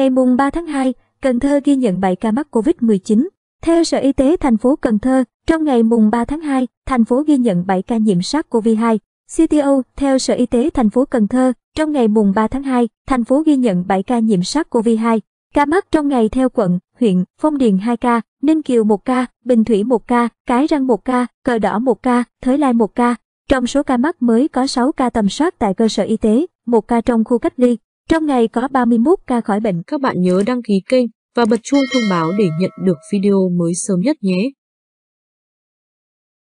Ngày mùng 3 tháng 2, Cần Thơ ghi nhận 7 ca mắc COVID-19. Theo Sở Y tế thành phố Cần Thơ, trong ngày mùng 3 tháng 2, thành phố ghi nhận 7 ca nhiễm SARS-CoV-2. CTO, theo Sở Y tế thành phố Cần Thơ, trong ngày mùng 3 tháng 2, thành phố ghi nhận 7 ca nhiễm SARS-CoV-2. Ca mắc trong ngày theo quận, huyện, Phong Điền 2 ca, Ninh Kiều 1 ca, Bình Thủy 1 ca, Cái Răng 1 ca, Cờ Đỏ 1 ca, Thới Lai 1 ca. Trong số ca mắc mới có 6 ca tầm soát tại cơ sở y tế, 1 ca trong khu cách ly. Trong ngày có 31 ca khỏi bệnh. Các bạn nhớ đăng ký kênh và bật chuông thông báo để nhận được video mới sớm nhất nhé.